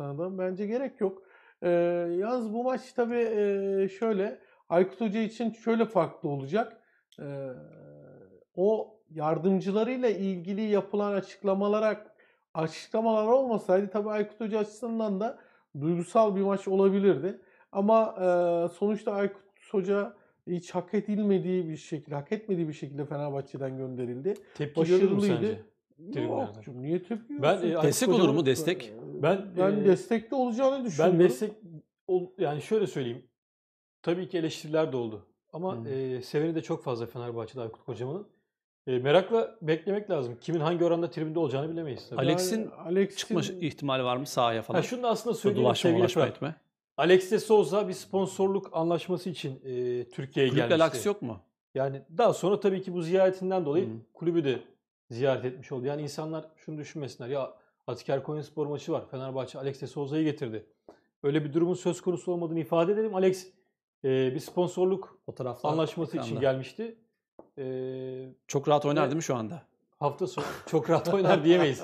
Bustana'dan bence gerek yok. E, yalnız bu maç tabii e, şöyle Aykut Hoca için şöyle farklı olacak. E, o yardımcılarıyla ilgili yapılan açıklamalara açıklamalar olmasaydı tabii Aykut Hoca açısından da duygusal bir maç olabilirdi. Ama e, sonuçta Aykut Hoca hiç hak edilmediği bir şekilde, hak etmediği bir şekilde Fenerbahçe'den gönderildi. Tepki Başarılıydı. Sence? Yok, niye tepki Ben, e, destek olur mu destek? ben ben e, destekte olacağını düşünüyorum. Ben destek yani şöyle söyleyeyim. Tabii ki eleştiriler de oldu. Ama hmm. e, seveni de çok fazla Fenerbahçe'de Aykut Kocaman'ın. E, merakla beklemek lazım. Kimin hangi oranda tribünde olacağını bilemeyiz. Alex'in Alex çıkma ihtimali var mı sahaya falan? Ha, şunu da aslında söyleyeyim sevgili ulaşma etme. Alex de Souza bir sponsorluk anlaşması için e, Türkiye'ye gelmişti. Kulüple yok mu? Yani daha sonra tabii ki bu ziyaretinden dolayı hmm. kulübü de ziyaret etmiş oldu. Yani insanlar şunu düşünmesinler ya Atiker Konyaspor maçı var. Fenerbahçe Alexe Soza'yı getirdi. Öyle bir durumun söz konusu olmadığını ifade edelim. Alex e, bir sponsorluk o taraflar ah, anlaşması ekranda. için gelmişti. E, çok rahat oynar değil mi şu anda? Hafta sonu çok rahat oynar diyemeyiz.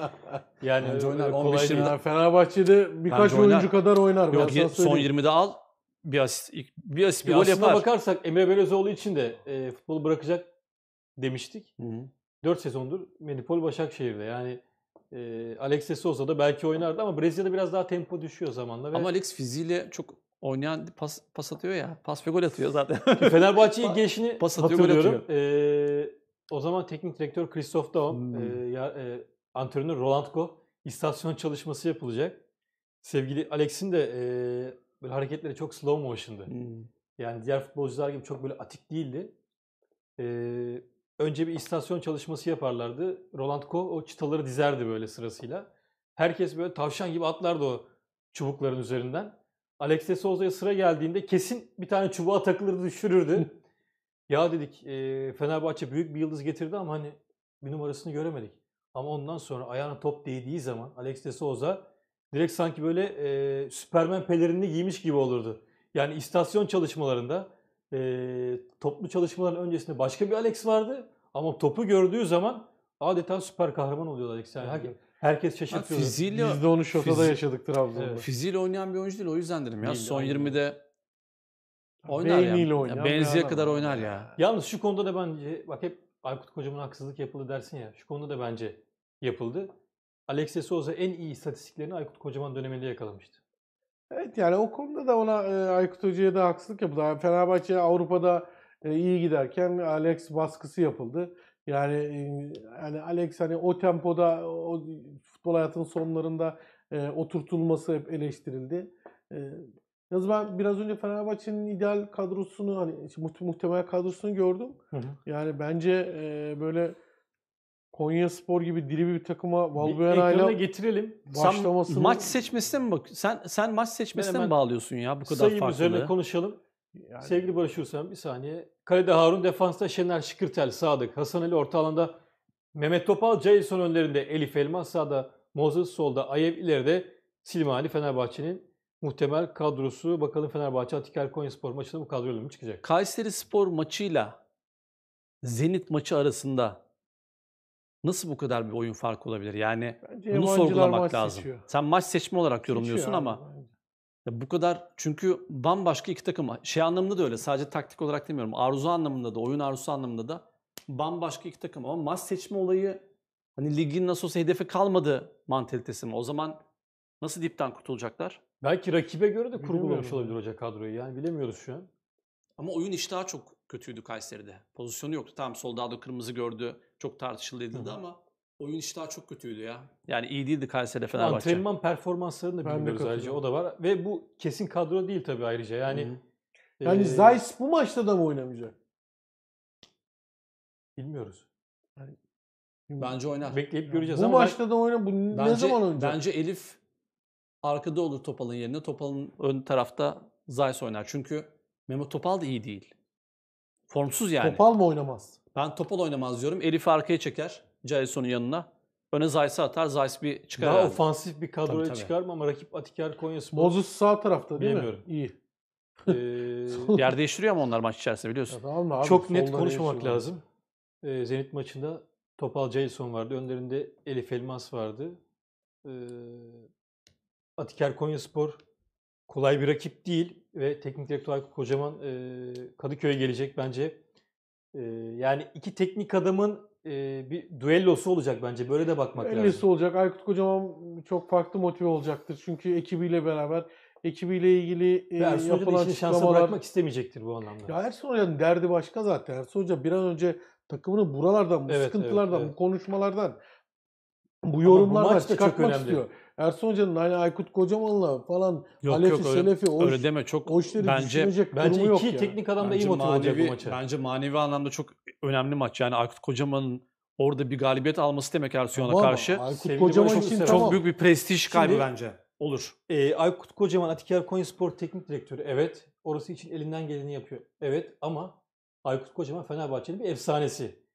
Yani Bence oynar. 15 20 Fenerbahçe'de birkaç Bence oynar. oyuncu kadar oynar. Yok ye, son 20'de al bir asist bir asist bir gol yapar. bakarsak Emre Belözoğlu için de e, futbolu bırakacak demiştik. Hı hı. 4 sezondur Medipol Başakşehir'de. Yani e, Alex olsa da belki oynardı ama Brezilya'da biraz daha tempo düşüyor zamanla. Ve... Ama Alex fiziğiyle çok oynayan pas, pas atıyor ya. Pas ve gol atıyor zaten. Fenerbahçe'yi geçini pas atıyor, hatırlıyorum. Gol atıyor. E, o zaman teknik direktör Christoph Daum, hmm. e, ya, e, antrenör Roland Go istasyon çalışması yapılacak. Sevgili Alex'in de e, böyle hareketleri çok slow motion'dı. Hmm. Yani diğer futbolcular gibi çok böyle atik değildi. Eee önce bir istasyon çalışması yaparlardı. Roland Koch o çıtaları dizerdi böyle sırasıyla. Herkes böyle tavşan gibi atlardı o çubukların üzerinden. Alex de Souza'ya sıra geldiğinde kesin bir tane çubuğa takılırdı düşürürdü. ya dedik e, Fenerbahçe büyük bir yıldız getirdi ama hani bir numarasını göremedik. Ama ondan sonra ayağına top değdiği zaman Alex de Souza direkt sanki böyle e, Superman pelerini giymiş gibi olurdu. Yani istasyon çalışmalarında e, toplu çalışmaların öncesinde başka bir Alex vardı. Ama topu gördüğü zaman adeta süper kahraman oluyor Alex. Yani herkes, herkes şaşırtıyor. Fiziğiyle, Biz de onu şotada fizi, yaşadık Trabzon'da. Evet. Fiziğiyle oynayan bir oyuncu değil. O yüzden dedim ya. Değil, son 20'de oynar ya. ya benziye kadar oynar ya. Yalnız şu konuda da bence bak hep Aykut Kocaman haksızlık yapıldı dersin ya. Şu konuda da bence yapıldı. Alexis Souza en iyi istatistiklerini Aykut Kocaman döneminde yakalamıştı. Evet yani o konuda da ona e, Aykut Hoca'ya da haksızlık yapıldı. Yani Fenerbahçe Avrupa'da e, iyi giderken Alex baskısı yapıldı. Yani e, yani Alex hani o tempoda o futbol hayatının sonlarında e, oturtulması hep eleştirildi. E, Yalnız ben biraz önce Fenerbahçe'nin ideal kadrosunu hani muhtemel kadrosunu gördüm. Hı hı. Yani bence e, böyle Konya Spor gibi diri bir takıma Valbuena ile getirelim. Başlamasını... Sen maç seçmesine mi bak? Sen sen maç seçmesine mi bağlıyorsun ya bu kadar farklı. farklılığı? üzerine konuşalım. Yani... Sevgili Barış Ursan bir saniye. Kalede Harun, defansta Şener Şıkırtel, Sadık, Hasan Ali orta alanda Mehmet Topal, Jason önlerinde Elif Elmas, sağda Moses, solda Ayev, ileride Silmani Fenerbahçe'nin muhtemel kadrosu. Bakalım Fenerbahçe Atiker Konya Spor maçında bu kadroyla mı çıkacak? Kayseri Spor maçıyla Zenit maçı arasında Nasıl bu kadar bir oyun farkı olabilir? Yani Bence bunu yabancılar maç sorgulamak lazım. seçiyor. Sen maç seçme olarak yorumluyorsun ama ya bu kadar çünkü bambaşka iki takım şey anlamında da öyle. Sadece taktik olarak demiyorum. Arzu anlamında da, oyun arzusu anlamında da bambaşka iki takım ama maç seçme olayı hani ligin nasıl olsa hedefi kalmadı mantalitesi mi? O zaman nasıl dipten kurtulacaklar? Belki rakibe göre de Bilmiyorum. kurgulamış olabilir hoca kadroyu yani bilemiyoruz şu an. Ama oyun iştahı çok kötüydü Kayseri'de. Pozisyonu yoktu. Tamam Soldado kırmızı gördü. Çok tartışılıydı hı ama oyun daha çok kötüydü ya. Yani iyi değildi Kayseri'de Fenerbahçe. Antrenman performanslarını da ben bilmiyoruz ayrıca o da var. Ve bu kesin kadro değil tabii ayrıca. Yani Hı-hı. Yani ee, Zeiss bu maçta da mı oynamayacak? Bilmiyoruz. Yani, bence oynar. Bekleyip göreceğiz bu ama maçta ben, da oynar. Bu bence, ne zaman oynayacak? Bence Elif arkada olur Topal'ın yerine. Topal'ın ön tarafta Zayis oynar. Çünkü Mehmet Topal da iyi değil. Formsuz yani. Topal mı oynamaz? Ben topal oynamaz diyorum. Elif'i arkaya çeker Jason'un yanına. Öne Zayt'ı atar. Zayt bir çıkar. Daha herhalde. ofansif bir kadroya çıkarma ama rakip Atiker Konya Spor. Moses sağ tarafta değil Bilmiyorum. mi? İyi. Ee, Yer değiştiriyor ama onlar maç içerisinde biliyorsun. Ya tamam abi, çok net soldan konuşmamak lazım. Ee, Zenit maçında Topal Jason vardı. Önlerinde Elif Elmas vardı. Ee, Atiker Konyaspor kolay bir rakip değil ve teknik direktör Aykut Kocaman e, Kadıköy'e gelecek bence. E, yani iki teknik adamın e, bir duellosu olacak bence. Böyle de bakmak duellosu lazım. Duellosu olacak. Aykut Kocaman çok farklı motive olacaktır. Çünkü ekibiyle beraber ekibiyle ilgili e, Ersun yapılan Hoca şansa bırakmak istemeyecektir bu anlamda. Ya Ersun Hoca'nın derdi başka zaten. Ersun Hoca bir an önce takımını buralardan, bu evet, sıkıntılardan, evet, evet. bu konuşmalardan bu yorumlar bu maç da çok önemli. Istiyor. Ersun Hoca'nın hani Aykut Kocaman'la falan yok, Alefi, yok, öyle, Selefi, Oş, öyle deme. Çok, Oşleri bence, bence iki yok yani. teknik adam da iyi motive olacak bu maça. Bence manevi anlamda çok önemli maç. Yani Aykut Kocaman'ın orada bir galibiyet alması demek Ersun'a tamam, karşı. Aykut Sevgili Kocaman çok, için çok tamam. büyük bir prestij kaybı Şimdi, bence. Olur. E, Aykut Kocaman Atikar Konyaspor teknik direktörü. Evet. Orası için elinden geleni yapıyor. Evet ama Aykut Kocaman Fenerbahçe'nin bir efsanesi.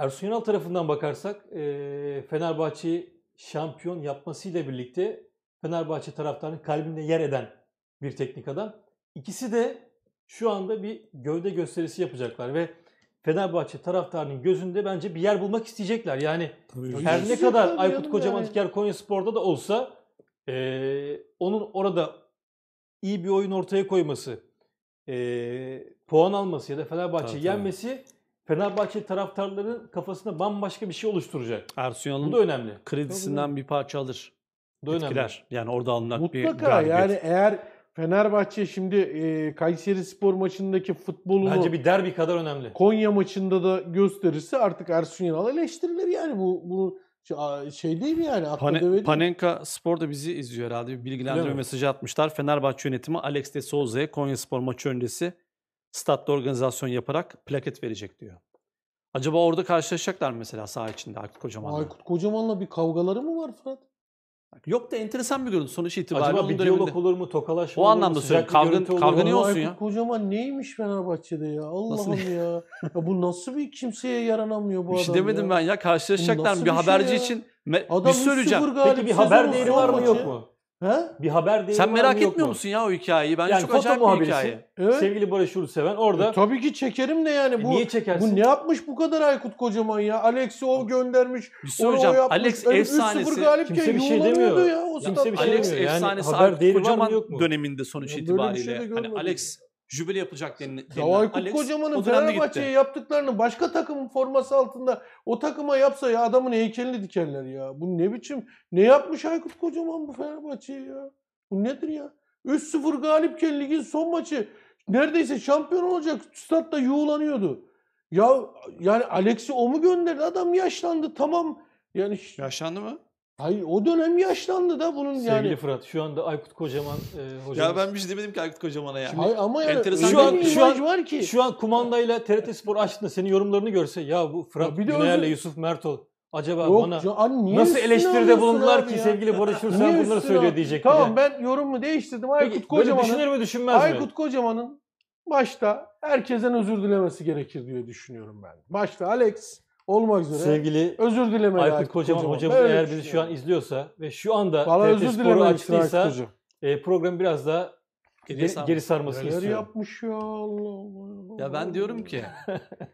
Ersun Yanal tarafından bakarsak e, Fenerbahçe'yi şampiyon yapmasıyla birlikte Fenerbahçe taraftarının kalbinde yer eden bir teknik adam. İkisi de şu anda bir gövde gösterisi yapacaklar ve Fenerbahçe taraftarının gözünde bence bir yer bulmak isteyecekler. Yani Tabii her ne kadar Aykut Kocaman yani. Konya Spor'da da olsa e, onun orada iyi bir oyun ortaya koyması, e, puan alması ya da Fenerbahçe tabii, yenmesi tabii Fenerbahçe taraftarlarının kafasında bambaşka bir şey oluşturacak. Bu da önemli. kredisinden bir parça alır. Bu da önemli. etkiler. Yani orada alınan bir Mutlaka yani eğer Fenerbahçe şimdi e, Kayseri Spor maçındaki futbolunu Bence bir derbi kadar önemli. Konya maçında da gösterirse artık Ersun Yanal eleştirilir yani bu bu şey değil mi yani akla Pane- deve Panenka Spor da bizi izliyor herhalde. Bir bilgilendirme mesajı atmışlar. Fenerbahçe yönetimi Alex de Souza'ya Konya Spor maçı öncesi statta organizasyon yaparak plaket verecek diyor. Acaba orada karşılaşacaklar mesela saha içinde Aykut Kocaman'la? Aykut Kocaman'la bir kavgaları mı var Fırat? Yok da enteresan bir görüntü sonuç itibariyle. Acaba bir döneminde... olur mu, tokalaşma o olur mu? O anlamda söylüyorum. Kavga, kavga niye olsun Aykut ya? Kocaman neymiş Fenerbahçe'de ya? Allah'ım ya. ya. Bu nasıl bir kimseye yaranamıyor bu bir şey adam şey demedim ya. ben ya. Karşılaşacaklar mı? Bir, bir şey haberci ya? için me- adam bir şey söyleyeceğim. Peki bir haber değeri var mı yok mu? Ha? Bir haber değil Sen merak etmiyor musun ya o hikayeyi? Ben yani çok acayip bir hikaye. Evet. Sevgili Barış Urseven orada. E, tabii ki çekerim de yani. E, bu, niye çekersin? Bu ne yapmış bu kadar Aykut Kocaman ya? Alex'i o göndermiş. Bir şey hocam, o yapmış. Alex yani efsanesi. Kimse bir şey demiyor. Ya, o kimse bir şey Alex demiyor. Yani, efsanesi haber Aykut Kocaman döneminde sonuç ya, şey itibariyle. hani Alex jübile yapılacak denilen ya Alex Kocaman'ın Fenerbahçe'ye yaptıklarını başka takımın forması altında o takıma yapsa ya adamın heykelini dikerler ya. Bu ne biçim? Ne yapmış Aykut Kocaman bu Fenerbahçe'ye ya? Bu nedir ya? 3-0 galip ligin son maçı neredeyse şampiyon olacak statta yuğulanıyordu. Ya yani Alex'i o mu gönderdi? Adam yaşlandı tamam. Yani yaşlandı mı? Hayır o dönem yaşlandı da bunun Sevgili yani. Fırat şu anda Aykut Kocaman e, hocamız. Ya ben bir şey demedim ki Aykut Kocaman'a ya. Şimdi, Hayır, ama yani enteresan şu an, şu an, var ki. Şu an kumandayla TRT Spor açtığında senin yorumlarını görse ya bu Fırat ya Yusuf Mertol acaba Yok, bana can, nasıl eleştiride bulundular ki ya? sevgili Barış Hürsen bunları söylüyor diyecek. Tamam ben yorumumu değiştirdim. Aykut Peki, Kocaman'ın düşünür mü düşünmez Aykut mi? Aykut Kocaman'ın başta herkesten özür dilemesi gerekir diye düşünüyorum ben. Başta Alex, olmak üzere. Sevgili özür dileme Aykut, Kocaman, Kocaman hocamız eğer bizi şey şu an izliyorsa ve şu anda Vallahi TRT Spor'u açtıysa e, program biraz daha geri, sarması geri sarmasını Neler istiyorum. yapmış ya Allah Ya ben diyorum ki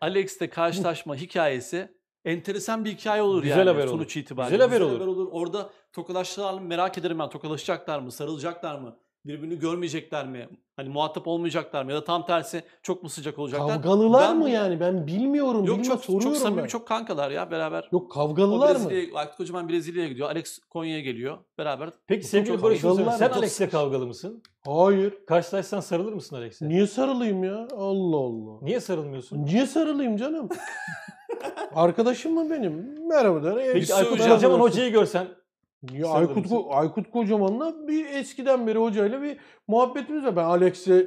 Alex'te karşılaşma hikayesi enteresan bir hikaye olur Güzel yani haber sonuç olur. itibariyle. Güzel, haber, Güzel olur. olur. Orada tokalaştılar mı merak ederim ben tokalaşacaklar mı sarılacaklar mı? birbirini görmeyecekler mi? Hani muhatap olmayacaklar mı? Ya da tam tersi çok mu sıcak olacaklar? Kavgalılar ben, mı yani? Ben bilmiyorum. Yok bilmiyorum, çok, soruyorum çok samimi ben. çok kankalar ya beraber. Yok kavgalılar mı? Aykut Kocaman Brezilya'ya gidiyor. Alex Konya'ya geliyor. Beraber. Peki sevgili Barış sen Alex'le kavgalı mısın? Hayır. Karşılaşsan sarılır mısın Alex'e? Niye sarılayım ya? Allah Allah. Niye sarılmıyorsun? Niye sarılayım canım? Arkadaşım mı benim? Merhaba der. Peki Aykut Kocaman hocayı görsen Niye Aykut, Ko- Aykut Kocaman'la bir eskiden beri hocayla bir muhabbetimiz var. Ben Alex'e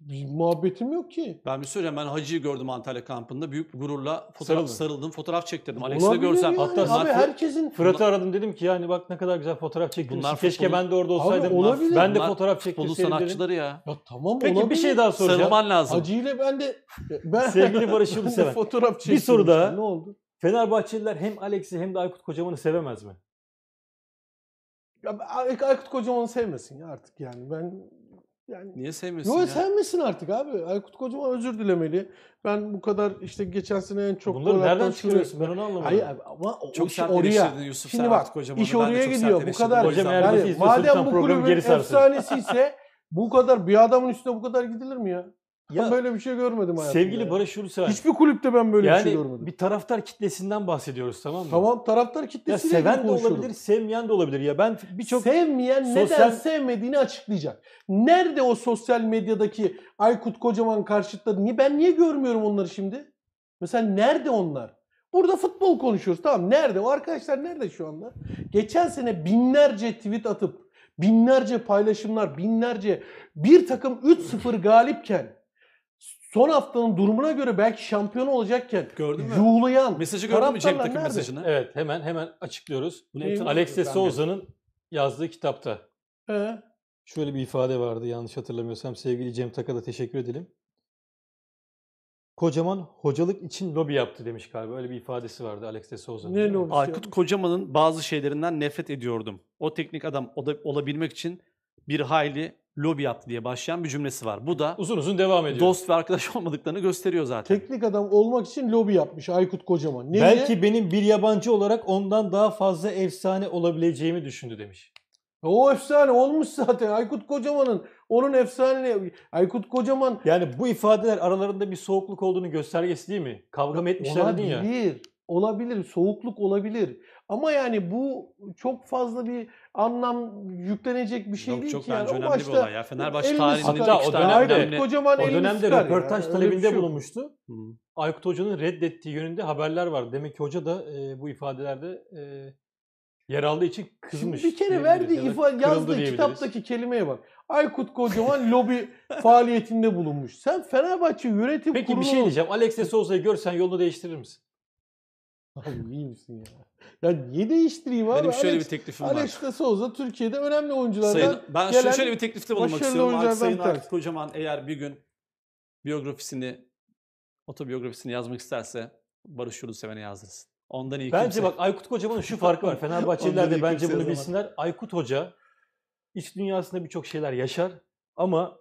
bir muhabbetim yok ki. Ben bir şey söyleyeyim ben Hacı'yı gördüm Antalya kampında. Büyük gururla fotoğraf Sarıldın. sarıldım. Fotoğraf çektirdim. Alex'i Olabilir görsem. yani. Hatta Abi herkesin Fırat'ı aradım dedim ki yani bak ne kadar güzel fotoğraf çektirmişsin. Bunlar Keşke futbolun- ben de orada olsaydım. Abi olabilir. ben de fotoğraf Futbolun çektirseydim dedim. sanatçıları ya. ya tamam Peki olabilir. bir şey daha soracağım. Sarılman lazım. Hacı ile ben de ben Sevgili Barış ben de Yıldızsever. fotoğraf çektim. soru daha. Ne oldu? Fenerbahçeliler hem Alex'i hem de Aykut Kocaman'ı sevemez mi? Ya Aykut Kocaman sevmesin ya artık yani. Ben yani Niye sevmesin Yok ya? sevmesin artık abi. Aykut Kocaman özür dilemeli. Ben bu kadar işte geçen sene en çok Bunları nereden çıkarıyorsun? Ben onu anlamadım. Hayır ama o çok iş oraya. Yusuf Şimdi bak iş oraya gidiyor. Bu kadar. Hocam yani, madem bu kulübün efsanesi ise bu kadar bir adamın üstüne bu kadar gidilir mi ya? Ya, ben böyle bir şey görmedim hayatımda. Sevgili ya. Barış Ulusever. Hiçbir kulüpte ben böyle yani, bir şey görmedim. bir taraftar kitlesinden bahsediyoruz tamam mı? Tamam taraftar kitlesiyle ya seven de olabilir, sevmeyen de olabilir. Ya ben birçok sevmeyen sosyal... neden sevmediğini açıklayacak. Nerede o sosyal medyadaki Aykut Kocaman karşıtladı? Niye ben niye görmüyorum onları şimdi? Mesela nerede onlar? Burada futbol konuşuyoruz. Tamam nerede? O arkadaşlar nerede şu anda? Geçen sene binlerce tweet atıp binlerce paylaşımlar, binlerce bir takım 3-0 galipken son haftanın durumuna göre belki şampiyon olacakken Gördün mü? yuğlayan Mesajı gördün mü Cenk taraftarlar takım nerede? mesajını? Evet hemen hemen açıklıyoruz. Bunu Neymiş? hepsini Alex Souza'nın yazdığı kitapta. He. Şöyle bir ifade vardı yanlış hatırlamıyorsam. Sevgili Cem Tak'a da teşekkür edelim. Kocaman hocalık için lobi yaptı demiş galiba. Öyle bir ifadesi vardı Alex de Souza'nın. Ne lobisi? Aykut Kocaman'ın bazı şeylerinden nefret ediyordum. O teknik adam oda- olabilmek için bir hayli lobi yaptı diye başlayan bir cümlesi var. Bu da uzun uzun devam ediyor. dost ve arkadaş olmadıklarını gösteriyor zaten. Teknik adam olmak için lobi yapmış Aykut Kocaman. Niye? Belki benim bir yabancı olarak ondan daha fazla efsane olabileceğimi düşündü demiş. E, o efsane olmuş zaten. Aykut Kocaman'ın onun efsane Aykut Kocaman Yani bu ifadeler aralarında bir soğukluk olduğunu göstergesi değil mi? Kavram mı etmişler dedin ya olabilir, soğukluk olabilir. Ama yani bu çok fazla bir anlam yüklenecek bir şey Yok, değil çok ki. Çok yani. bence o önemli bir olay ya. Fenerbahçe tarihinde de o dönemde önemli. Kocaman o dönemde röportaj talebinde şey bulunmuştu. Hı. Aykut Hoca'nın reddettiği yönünde haberler var. Demek ki hoca da e, bu ifadelerde e, yer aldığı için kızmış. Şimdi bir kere verdiği ya ifade yazdığı kitaptaki kelimeye bak. Aykut Kocaman lobi faaliyetinde bulunmuş. Sen Fenerbahçe yönetim Peki, kurulu... Peki bir şey diyeceğim. Alex de Souza'yı görsen yolunu değiştirir misin? Abi iyi misin ya? Ya niye değiştireyim abi? Benim şöyle Alex, bir teklifim Alex var. Alex de Souza Türkiye'de önemli oyunculardan Sayın, ben gelen şöyle bir teklifte bulunmak istiyorum. Ar Sayın Akif Kocaman eğer bir gün biyografisini, otobiyografisini yazmak isterse Barış Yurduseven'e yazdırsın. Ondan iyi Bence kimse. bak Aykut Kocaman'ın şu farkı var. Fenerbahçeliler de bence bunu bilsinler. Aykut Hoca iç dünyasında birçok şeyler yaşar ama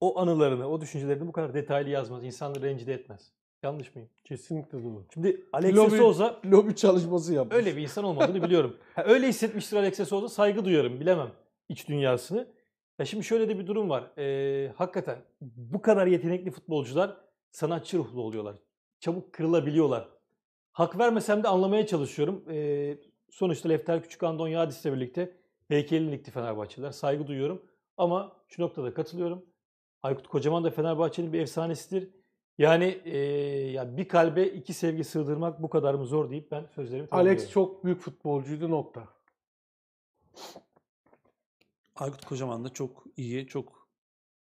o anılarını, o düşüncelerini bu kadar detaylı yazmaz. İnsanları rencide etmez. Yanlış mıyım? Kesinlikle doğru. Şimdi Alexis Lobi, Souza lobi çalışması yapmış. öyle bir insan olmadığını biliyorum. Ha, öyle hissetmiştir Alexis Souza. Saygı duyarım. Bilemem iç dünyasını. Ya şimdi şöyle de bir durum var. Ee, hakikaten bu kadar yetenekli futbolcular sanatçı ruhlu oluyorlar. Çabuk kırılabiliyorlar. Hak vermesem de anlamaya çalışıyorum. Ee, sonuçta Lefter Küçük Andon Yadis'le birlikte BK'li ligdi Fenerbahçeliler. Saygı duyuyorum. Ama şu noktada katılıyorum. Aykut Kocaman da Fenerbahçe'nin bir efsanesidir. Yani e, ya bir kalbe iki sevgi sığdırmak bu kadar mı zor deyip ben sözlerimi Alex çok büyük futbolcuydu nokta. Aykut Kocaman da çok iyi, çok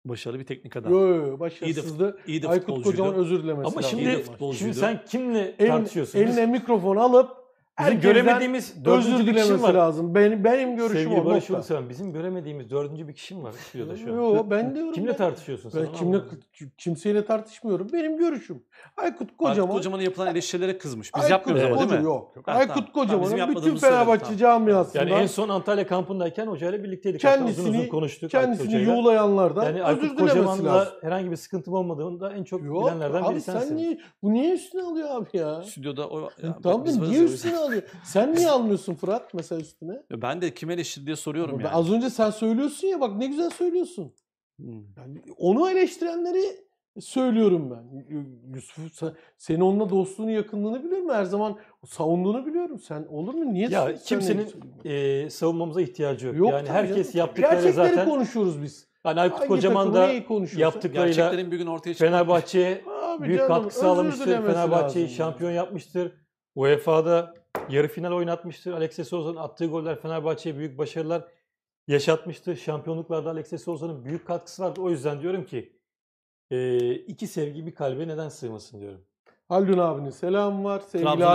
başarılı bir teknik adam. Yo, yo, başarısızdı. İyi de, iyi de Aykut Kocaman özür dilemesi Ama lazım. şimdi, Şimdi sen kimle en, tartışıyorsun? Eline mikrofon alıp Bizim göremediğimiz dördüncü bir kişi var. lazım. Benim, benim görüşüm Sevgili o. Barış nokta. bizim göremediğimiz dördüncü bir kişim var stüdyoda şu an. Yo, ben diyorum. Kimle ben, tartışıyorsun ben sen? Kimle, kimseyle tartışmıyorum. Benim görüşüm. Aykut Kocaman. Aykut Kocaman'a yapılan eleştirilere kızmış. Biz Aykut, yapmıyoruz ama değil mi? Yok. yok. Aykut tamam, Kocaman'ın tamam, bütün Fenerbahçe tamam. camiasında. Yani en son Antalya kampındayken hocayla birlikteydik. Kendisini, uzun uzun konuştuk. Kendisini yuğlayanlardan yani Aykut Kocaman'la herhangi bir sıkıntım olmadığını da en çok bilenlerden biri sensin. Abi sen niye, bu niye üstüne alıyor abi ya? Stüdyoda o... Tamam niye üstüne alıyor? Sen niye almıyorsun Fırat mesela üstüne? Ya ben de kime eleştir diye soruyorum ya. yani. Az önce sen söylüyorsun ya bak ne güzel söylüyorsun. Hmm. Yani onu eleştirenleri söylüyorum ben. Yusuf seni onunla dostluğunu, yakınlığını biliyorum. Her zaman savunduğunu biliyorum. Sen olur mu? Niye? Ya kimsenin e, savunmamıza ihtiyacı yok. yok yani herkes yaptıkları zaten. Gerçekleri konuşuyoruz biz. Yani Aykut Hangi Kocaman da yaptıklarıyla bir gün ortaya Fenerbahçe'ye büyük canım, katkı sağlamıştır. Fenerbahçe'yi şampiyon yani. yapmıştır. UEFA'da Yarı final oynatmıştır. Alexis Soza'nın attığı goller Fenerbahçe'ye büyük başarılar yaşatmıştı. Şampiyonluklarda Alexis Ozan'ın büyük katkısı vardı. O yüzden diyorum ki iki sevgi bir kalbe neden sığmasın diyorum. Haldun abinin selamı var. Sevgili Trabzon